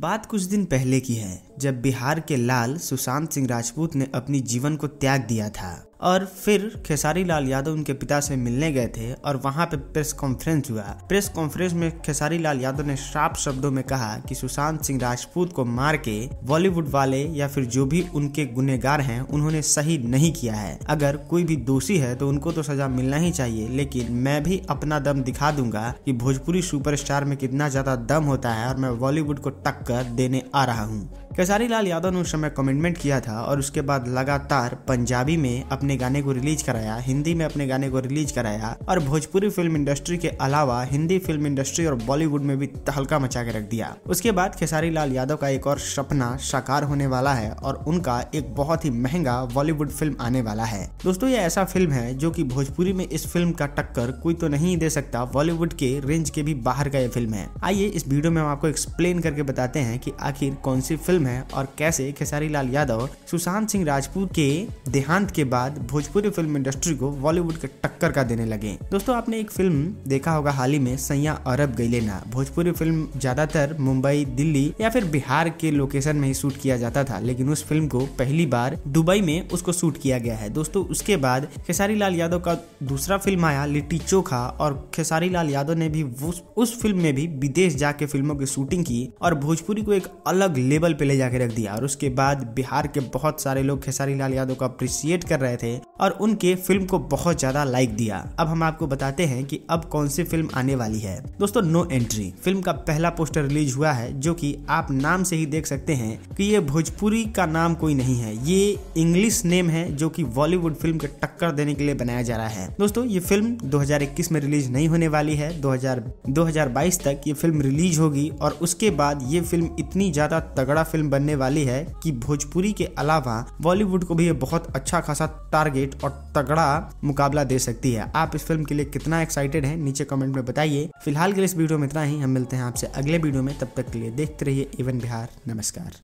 बात कुछ दिन पहले की है जब बिहार के लाल सुशांत सिंह राजपूत ने अपनी जीवन को त्याग दिया था और फिर खेसारी लाल यादव उनके पिता से मिलने गए थे और वहाँ पे प्रेस कॉन्फ्रेंस हुआ प्रेस कॉन्फ्रेंस में खेसारी लाल यादव ने साफ शब्दों में कहा कि सुशांत सिंह राजपूत को मार के बॉलीवुड वाले या फिर जो भी उनके गुनेगार हैं उन्होंने सही नहीं किया है अगर कोई भी दोषी है तो उनको तो सजा मिलना ही चाहिए लेकिन मैं भी अपना दम दिखा दूंगा की भोजपुरी सुपर में कितना ज्यादा दम होता है और मैं बॉलीवुड को टक्कर देने आ रहा हूँ खेसारी लाल यादव ने उस समय कमिटमेंट किया था और उसके बाद लगातार पंजाबी में अपने गाने को रिलीज कराया हिंदी में अपने गाने को रिलीज कराया और भोजपुरी फिल्म इंडस्ट्री के अलावा हिंदी फिल्म इंडस्ट्री और बॉलीवुड में भी तहलका मचा के रख दिया उसके बाद खेसारी लाल यादव का एक और सपना साकार होने वाला है और उनका एक बहुत ही महंगा बॉलीवुड फिल्म आने वाला है दोस्तों ये ऐसा फिल्म है जो की भोजपुरी में इस फिल्म का टक्कर कोई तो नहीं दे सकता बॉलीवुड के रेंज के भी बाहर का यह फिल्म है आइए इस वीडियो में हम आपको एक्सप्लेन करके बताते हैं की आखिर कौन सी फिल्म फिल्म है और कैसे खेसारी लाल यादव सुशांत सिंह राजपूत के देहांत के बाद भोजपुरी फिल्म इंडस्ट्री को बॉलीवुड के टक्कर का देने लगे दोस्तों आपने एक फिल्म देखा होगा हाल ही में सैया अरब गई लेना भोजपुरी फिल्म ज्यादातर मुंबई दिल्ली या फिर बिहार के लोकेशन में ही शूट किया जाता था लेकिन उस फिल्म को पहली बार दुबई में उसको शूट किया गया है दोस्तों उसके बाद खेसारी लाल यादव का दूसरा फिल्म आया लिट्टी चोखा और खेसारी लाल यादव ने भी उस, फिल्म में भी विदेश जाके फिल्मों की शूटिंग की और भोजपुरी को एक अलग लेवल पे ले जाके रख दिया और उसके बाद बिहार के बहुत सारे लोग खेसारी लाल यादव को अप्रिसिएट कर रहे थे और उनके फिल्म को बहुत ज्यादा लाइक दिया अब हम आपको बताते हैं कि अब कौन सी फिल्म आने वाली है दोस्तों नो एंट्री फिल्म का पहला पोस्टर रिलीज हुआ है जो कि आप नाम से ही देख सकते हैं कि ये भोजपुरी का नाम कोई नहीं है ये इंग्लिश नेम है जो कि बॉलीवुड फिल्म के टक्कर देने के लिए बनाया जा रहा है दोस्तों ये फिल्म 2021 में रिलीज नहीं होने वाली है 2000 2022 तक ये फिल्म रिलीज होगी और उसके बाद ये फिल्म इतनी ज्यादा तगड़ा फिल्म बनने वाली है कि भोजपुरी के अलावा बॉलीवुड को भी ये बहुत अच्छा खासा टारगेट रोमांटिक और तगड़ा मुकाबला दे सकती है आप इस फिल्म के लिए कितना एक्साइटेड है नीचे कमेंट में बताइए फिलहाल के लिए इस वीडियो में इतना ही हम मिलते हैं आपसे अगले वीडियो में तब तक के लिए देखते रहिए इवन बिहार नमस्कार